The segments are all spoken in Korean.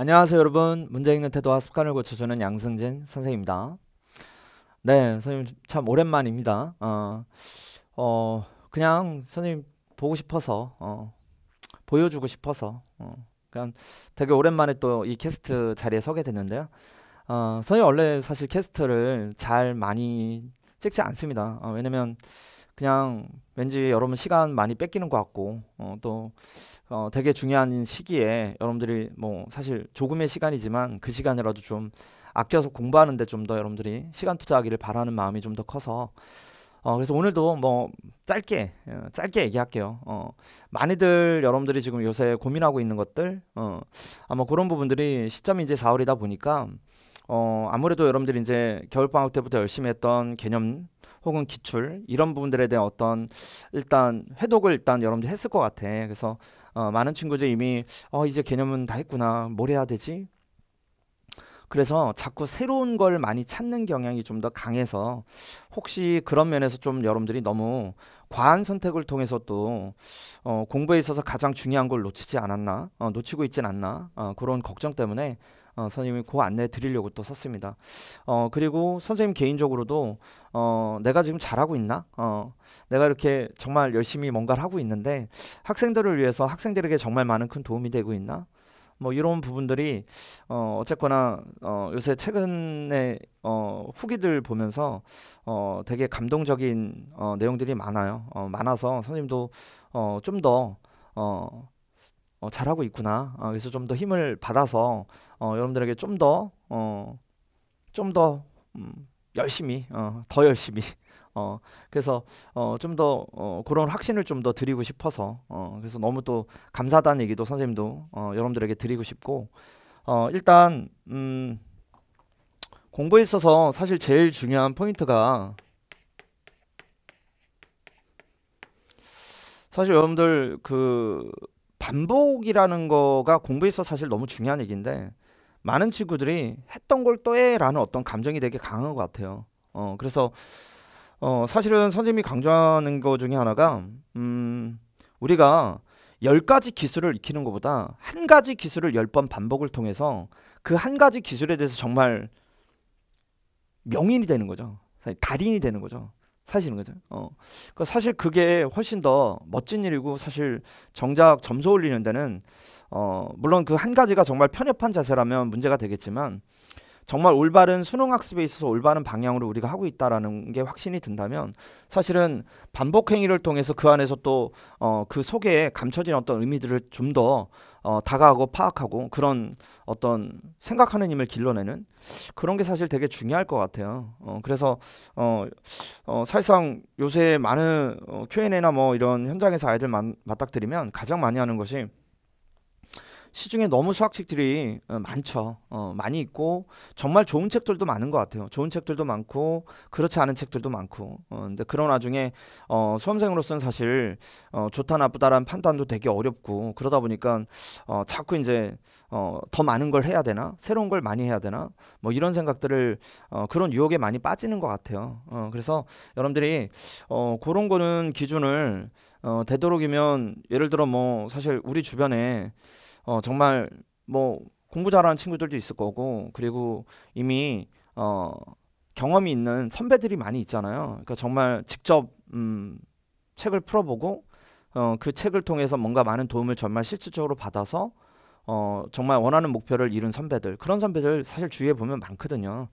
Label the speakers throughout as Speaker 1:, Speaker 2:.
Speaker 1: 안녕하세요 여러분 문제 읽는 태도와 습관을 고쳐주는 양승진 선생입니다 네 선생님 참 오랜만입니다 어, 어 그냥 선생님 보고 싶어서 어, 보여주고 싶어서 어, 그냥 되게 오랜만에 또 이 캐스트 자리에 서게 됐는데요 어, 선생님 원래 사실 캐스트를 잘 많이 찍지 않습니다 어, 왜냐면 그냥 왠지 여러분 시간 많이 뺏기는 것 같고 어, 또 어, 되게 중요한 시기에 여러분들이 뭐 사실 조금의 시간이지만 그 시간이라도 좀 아껴서 공부하는데 좀 더 여러분들이 시간 투자하기를 바라는 마음이 좀 더 커서 어, 그래서 오늘도 뭐 짧게 어, 짧게 얘기할게요. 어, 많이들 여러분들이 지금 요새 고민하고 있는 것들 어, 아마 그런 부분들이 시점이 이제 4월이다 보니까 어, 아무래도 여러분들이 이제 겨울방학 때부터 열심히 했던 개념 혹은 기출 이런 부분들에 대한 어떤 일단 회독을 일단 여러분들이 했을 것 같아. 그래서 어, 많은 친구들이 이미 어, 이제 개념은 다 했구나. 뭘 해야 되지? 그래서 자꾸 새로운 걸 많이 찾는 경향이 좀 더 강해서 혹시 그런 면에서 좀 여러분들이 너무 과한 선택을 통해서 또 어, 공부에 있어서 가장 중요한 걸 놓치지 않았나 어, 놓치고 있진 않나 어, 그런 걱정 때문에 어, 선생님이 그 안내 드리려고 또 썼습니다. 어, 그리고 선생님 개인적으로도 어, 내가 지금 잘하고 있나? 어, 내가 이렇게 정말 열심히 뭔가를 하고 있는데 학생들을 위해서 학생들에게 정말 많은 큰 도움이 되고 있나? 뭐 이런 부분들이 어 어쨌거나 어 요새 최근에 어 후기들 보면서 어 되게 감동적인 어 내용들이 많아요. 어 많아서 선생님도 어좀더어 어, 잘하고 있구나. 어, 그래서 좀 더 힘을 받아서 어, 여러분들에게 좀더 어, 좀더 음, 열심히 어, 더 열심히 어, 그래서 어, 좀더 어, 그런 확신을 좀 더 드리고 싶어서 어, 그래서 너무 또 감사하다는 얘기도 선생님도 어, 여러분들에게 드리고 싶고 어, 일단 음, 공부에 있어서 사실 제일 중요한 포인트가 사실 여러분들 그 반복이라는 거가 공부에 있어 사실 너무 중요한 얘기인데 많은 친구들이 했던 걸 또 해라는 어떤 감정이 되게 강한 것 같아요. 어 그래서 어 사실은 선생님이 강조하는 것 중에 하나가 음 우리가 열가지 기술을 익히는 것보다 한 가지 기술을 열 번 반복을 통해서 그 한 가지 기술에 대해서 정말 명인이 되는 거죠. 달인이 되는 거죠. 사시는 거죠. 어. 그러니까 사실 그게 훨씬 더 멋진 일이고 사실 정작 점수 올리는 데는 어, 물론 그 한 가지가 정말 편협한 자세라면 문제가 되겠지만 정말 올바른 수능 학습에 있어서 올바른 방향으로 우리가 하고 있다라는 게 확신이 든다면 사실은 반복 행위를 통해서 그 안에서 또그 어, 속에 감춰진 어떤 의미들을 좀더 어, 다가가고 파악하고 그런 어떤 생각하는 힘을 길러내는 그런 게 사실 되게 중요할 것 같아요. 어, 그래서 어, 어, 사실상 요새 많은 어, Q&A나 뭐 이런 현장에서 아이들 만, 맞닥뜨리면 가장 많이 하는 것이 시중에 너무 수학책들이 어, 많죠. 어, 많이 있고 정말 좋은 책들도 많은 것 같아요. 좋은 책들도 많고 그렇지 않은 책들도 많고. 어, 근데 그런 와중에 어, 수험생으로서는 사실 어, 좋다 나쁘다라는 판단도 되게 어렵고 그러다 보니까 어, 자꾸 이제 어, 더 많은 걸 해야 되나 새로운 걸 많이 해야 되나 뭐 이런 생각들을 어, 그런 유혹에 많이 빠지는 것 같아요. 어, 그래서 여러분들이 어, 그런 거는 기준을 어, 되도록이면 예를 들어 뭐 사실 우리 주변에 어, 정말 뭐 공부 잘하는 친구들도 있을 거고 그리고 이미 어, 경험이 있는 선배들이 많이 있잖아요. 그러니까 정말 직접 음, 책을 풀어보고 어, 그 책을 통해서 뭔가 많은 도움을 정말 실질적으로 받아서 어, 정말 원하는 목표를 이룬 선배들 그런 선배들 사실 주위에 보면 많거든요.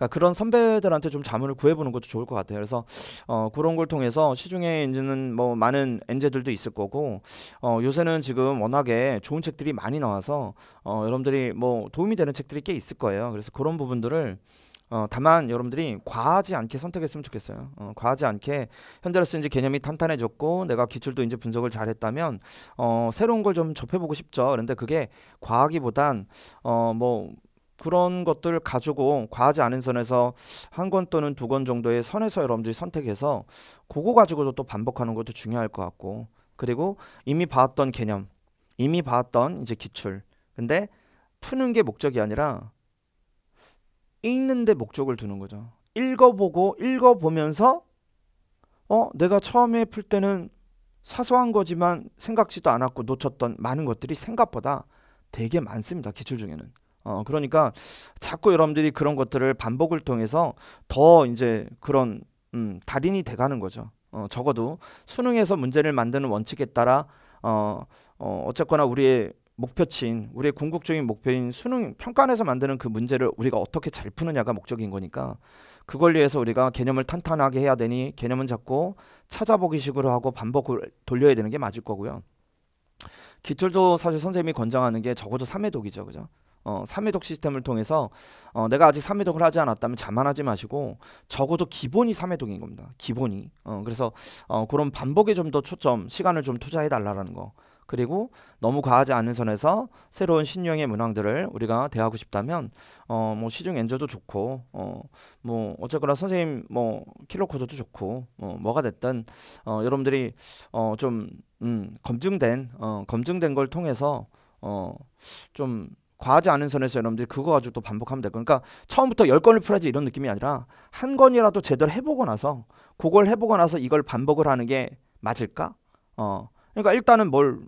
Speaker 1: 그러니까 그런 선배들한테 좀 자문을 구해보는 것도 좋을 것 같아요. 그래서 어, 그런 걸 통해서 시중에 이제는 뭐 많은 엔제들도 있을 거고 어, 요새는 지금 워낙에 좋은 책들이 많이 나와서 어, 여러분들이 뭐 도움이 되는 책들이 꽤 있을 거예요. 그래서 그런 부분들을 어, 다만 여러분들이 과하지 않게 선택했으면 좋겠어요. 어, 과하지 않게 현재로서 이제 개념이 탄탄해졌고 내가 기출도 이제 분석을 잘했다면 어, 새로운 걸 좀 접해보고 싶죠. 그런데 그게 과하기보단 어, 뭐 그런 것들을 가지고 과하지 않은 선에서 한 권 또는 두 권 정도의 선에서 여러분들이 선택해서 그거 가지고도 또 반복하는 것도 중요할 것 같고 그리고 이미 봤던 개념 이미 봤던 이제 기출 근데 푸는 게 목적이 아니라 읽는데 목적을 두는 거죠 읽어보고 읽어보면서 어 내가 처음에 풀 때는 사소한 거지만 생각지도 않았고 놓쳤던 많은 것들이 생각보다 되게 많습니다 기출 중에는 어, 그러니까 자꾸 여러분들이 그런 것들을 반복을 통해서 더 이제 그런 음, 달인이 돼가는 거죠. 어, 적어도 수능에서 문제를 만드는 원칙에 따라 어, 어, 어쨌거나 우리의 목표치인 우리의 궁극적인 목표인 수능 평가에서 안 만드는 그 문제를 우리가 어떻게 잘 푸느냐가 목적인 거니까 그걸 위해서 우리가 개념을 탄탄하게 해야 되니 개념은 자꾸 찾아보기식으로 하고 반복을 돌려야 되는 게 맞을 거고요. 기출도 사실 선생님이 권장하는 게 적어도 3회독이죠. 그죠? 어, 삼회독 시스템을 통해서 어, 내가 아직 삼회독을 하지 않았다면 자만하지 마시고 적어도 기본이 삼회독인 겁니다. 기본이. 어, 그래서 어, 그런 반복에 좀 더 초점, 시간을 좀 투자해 달라라는 거. 그리고 너무 과하지 않은 선에서 새로운 신유형의 문항들을 우리가 대하고 싶다면 어 뭐 시중 엔저도 좋고 어 뭐 어쨌거나 선생님 뭐 킬로코드도 좋고 어 뭐가 됐든 어 여러분들이 어 좀 음, 검증된 어 검증된 걸 통해서 어좀 과하지 않은 선에서 여러분들이 그거 가지고 또 반복하면 돼요. 그러니까 처음부터 열 건을 풀어야지 이런 느낌이 아니라 한 건이라도 제대로 해보고 나서 그걸 해보고 나서 이걸 반복을 하는 게 맞을까? 어, 그러니까 일단은 뭘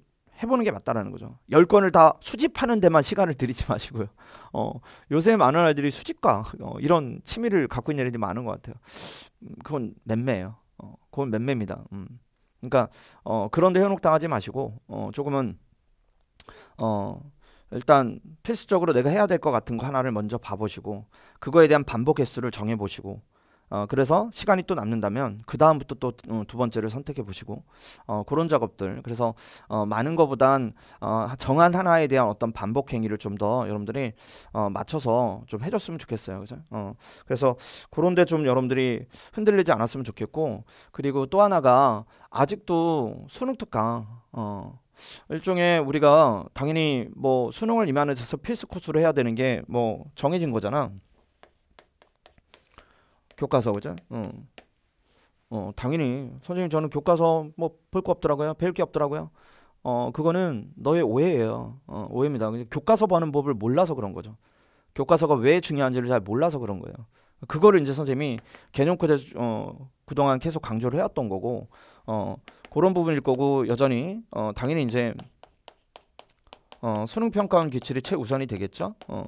Speaker 1: 해보는 게 맞다라는 거죠. 열 건을 다 수집하는 데만 시간을 들이지 마시고요. 어, 요새 많은 아이들이 수집과 어, 이런 취미를 갖고 있는 애들이 많은 것 같아요. 음, 그건 맴매예요. 어, 그건 맴매입니다. 음. 그러니까 어, 그런데 현혹 당하지 마시고 어, 조금은 어, 일단 필수적으로 내가 해야 될 것 같은 거 하나를 먼저 봐보시고 그거에 대한 반복 횟수를 정해보시고 어, 그래서 시간이 또 남는다면 그 다음부터 또두 어, 번째를 선택해 보시고 어, 그런 작업들 그래서 어, 많은 것보단 어, 정한 하나에 대한 어떤 반복 행위를 좀 더 여러분들이 어, 맞춰서 좀 해줬으면 좋겠어요. 그죠? 어, 그래서 그런데 좀 여러분들이 흔들리지 않았으면 좋겠고 그리고 또 하나가 아직도 수능 특강 어, 일종의 우리가 당연히 뭐 수능을 임하는 데서 필수 코스로 해야 되는 게 뭐 정해진 거잖아. 교과서 그죠? 어. 어, 당연히 선생님 저는 교과서 뭐 볼 거 없더라고요. 배울 게 없더라고요. 어, 그거는 너의 오해예요. 어, 오해입니다. 교과서 보는 법을 몰라서 그런 거죠. 교과서가 왜 중요한지를 잘 몰라서 그런 거예요. 그거를 이제 선생님이 개념 코드 어, 그동안 계속 강조를 해왔던 거고 어, 그런 부분일 거고 여전히 어, 당연히 이제 어, 수능 평가원 기출이 최우선이 되겠죠. 어.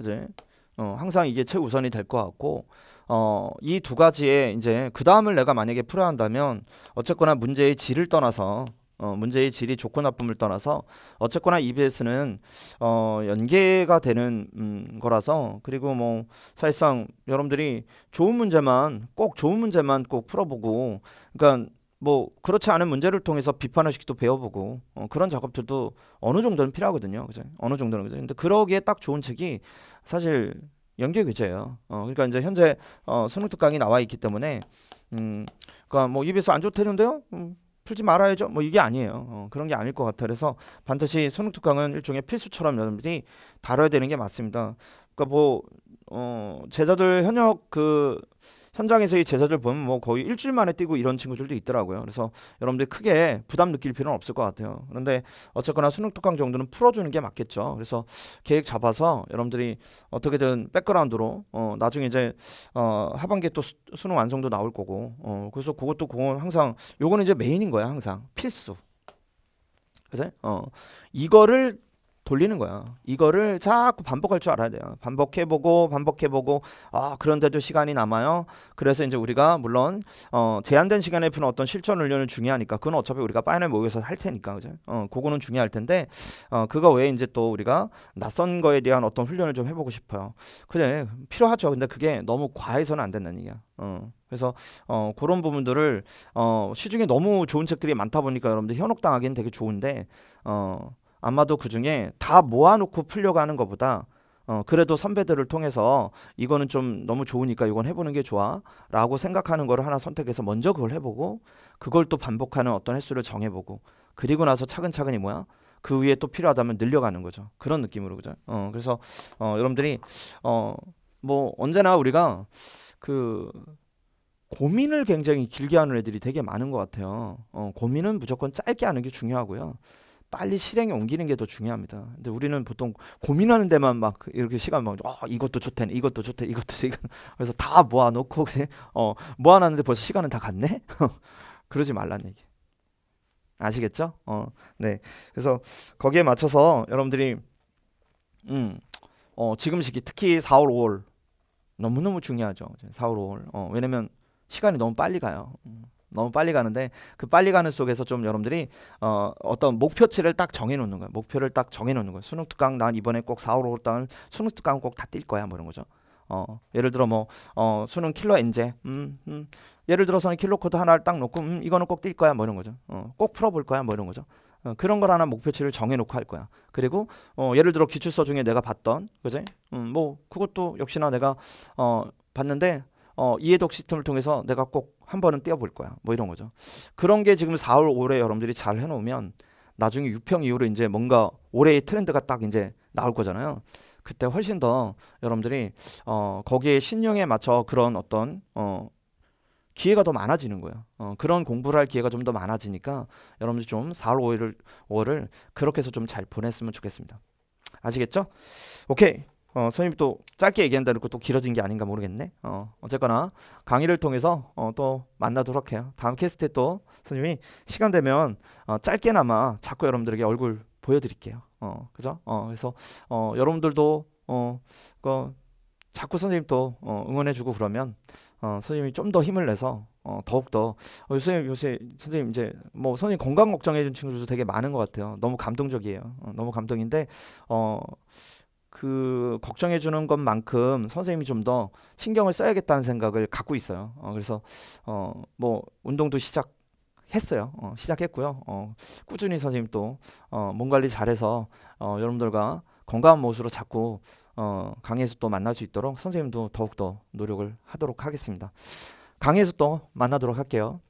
Speaker 1: 이제 어, 항상 이게 최우선이 될 것 같고 어, 이 두 가지에 이제 그 다음을 내가 만약에 풀어야 한다면 어쨌거나 문제의 질을 떠나서 어, 문제의 질이 좋고 나쁨을 떠나서 어쨌거나 EBS는 어, 연계가 되는 음, 거라서 그리고 뭐 사실상 여러분들이 좋은 문제만 꼭 좋은 문제만 꼭 풀어보고 그러니까 뭐 그렇지 않은 문제를 통해서 비판의식도 배워보고 어, 그런 작업들도 어느 정도는 필요하거든요. 그죠? 어느 정도는 그죠? 근데 그러기에 딱 좋은 책이 사실 연계 교재예요. 어, 그러니까 이제 현재 어, 수능 특강이 나와 있기 때문에 음, 그러니까 뭐 EBS 안 좋대는데요. 음, 풀지 말아야죠. 뭐 이게 아니에요. 어, 그런 게 아닐 것 같아요. 그래서 반드시 수능 특강은 일종의 필수처럼 여러분들이 다뤄야 되는 게 맞습니다. 그러니까 뭐 어, 제자들 현역 그 현장에서의 제자들 보면 뭐 거의 일주일 만에 뛰고 이런 친구들도 있더라고요. 그래서 여러분들 크게 부담 느낄 필요는 없을 것 같아요. 그런데 어쨌거나 수능 특강 정도는 풀어주는 게 맞겠죠. 그래서 계획 잡아서 여러분들이 어떻게든 백그라운드로 어, 나중에 이제 어, 하반기에 또 수, 능 완성도 나올 거고 어, 그래서 그것도 공건 항상 요거는 이제 메인인 거야 항상 필수. 그래서 어 이거를 돌리는 거야. 이거를 자꾸 반복할 줄 알아야 돼요. 반복해보고 반복해보고 아 그런데도 시간이 남아요. 그래서 이제 우리가 물론 어, 제한된 시간에 푸는 어떤 실천 훈련을 중요하니까 그건 어차피 우리가 파이널 모의에서 할 테니까 그죠? 어 그거는 중요할 텐데 어 그거 외에 이제 또 우리가 낯선 거에 대한 어떤 훈련을 좀 해보고 싶어요. 그래 필요하죠. 근데 그게 너무 과해서는 안 된다는 얘기야. 어. 그래서 어 그런 부분들을 어 시중에 너무 좋은 책들이 많다 보니까 여러분들 현혹당하기는 되게 좋은데 어 아마도 그 중에 다 모아놓고 풀려고 하는 것보다 어, 그래도 선배들을 통해서 이거는 좀 너무 좋으니까 이건 해보는 게 좋아 라고 생각하는 걸 하나 선택해서 먼저 그걸 해보고 그걸 또 반복하는 어떤 횟수를 정해보고 그리고 나서 차근차근히 뭐야 그 위에 또 필요하다면 늘려가는 거죠 그런 느낌으로 그죠 어, 그래서 어, 여러분들이 어, 뭐 언제나 우리가 그 고민을 굉장히 길게 하는 애들이 되게 많은 것 같아요 어, 고민은 무조건 짧게 하는 게 중요하고요 빨리 실행에 옮기는 게 더 중요합니다. 근데 우리는 보통 고민하는 데만 막 이렇게 시간 막 어, 이것도 좋대, 이것도 좋대, 이것도 이거 그래서 다 모아놓고 그냥 어 모아놨는데 벌써 시간은 다 갔네. 그러지 말란 얘기. 아시겠죠? 어, 네. 그래서 거기에 맞춰서 여러분들이 음, 어, 지금 시기 특히 4월, 5월 너무너무 중요하죠. 4월, 5월. 어, 왜냐면 시간이 너무 빨리 가요. 음. 너무 빨리 가는데 그 빨리 가는 속에서 좀 여러분들이 어, 어떤 목표치를 딱 정해놓는 거예요. 목표를 딱 정해놓는 거예요. 수능 특강 난 이번에 꼭 4, 5, 5단 수능 특강 꼭다 뛸 거야 뭐 이런 거죠. 어, 예를 들어 뭐 어, 수능 킬러 엔제 음, 음. 예를 들어서는 킬러 코드 하나를 딱 놓고 음, 이거는 꼭 뛸 거야 뭐 이런 거죠. 어, 꼭 풀어볼 거야 뭐 이런 거죠. 어, 그런 걸 하나 목표치를 정해놓고 할 거야. 그리고 어, 예를 들어 기출서 중에 내가 봤던 그제 음, 뭐 그것도 역시나 내가 어, 봤는데 어, 이해독 시스템을 통해서 내가 꼭 한 번은 띄어볼 거야. 뭐 이런 거죠. 그런 게 지금 4월 올해 여러분들이 잘 해놓으면 나중에 6평 이후로 이제 뭔가 올해의 트렌드가 딱 이제 나올 거잖아요. 그때 훨씬 더 여러분들이 어, 거기에 신용에 맞춰 그런 어떤 어, 기회가 더 많아지는 거예요. 어, 그런 공부를 할 기회가 좀 더 많아지니까 여러분들 좀 4월 5일을 5월을 그렇게 해서 좀 잘 보냈으면 좋겠습니다. 아시겠죠? 오케이. 어, 선생님또 짧게 얘기한다 그러고 또 길어진 게 아닌가 모르겠네. 어, 어쨌거나 강의를 통해서 어, 또 만나도록 해요. 다음 캐스트 또 선생님이 시간 되면 어, 짧게나마 자꾸 여러분들에게 얼굴 보여드릴게요. 어, 그죠? 어, 그래서 어, 여러분들도 어, 그, 자꾸 선생님 또 어, 응원해주고 그러면 어, 선생님이 좀 더 힘을 내서 어, 더욱더 어, 요새 요새 선생님 이제 뭐 선생님 건강 걱정해준 친구들도 되게 많은 것 같아요. 너무 감동적이에요. 어, 너무 감동인데 어. 그 걱정해 주는 것만큼 선생님이 좀 더 신경을 써야겠다는 생각을 갖고 있어요. 어, 그래서 어, 뭐 운동도 시작. 했어요. 어, 시작했고요. 어, 꾸준히 선생님 또몸 어, 관리 잘해서 어, 여러분들과 건강한 모습으로 자꾸 어, 강의에서 또 만날 수 있도록 선생님도 더욱더 노력을 하도록 하겠습니다. 강의에서 또 만나도록 할게요.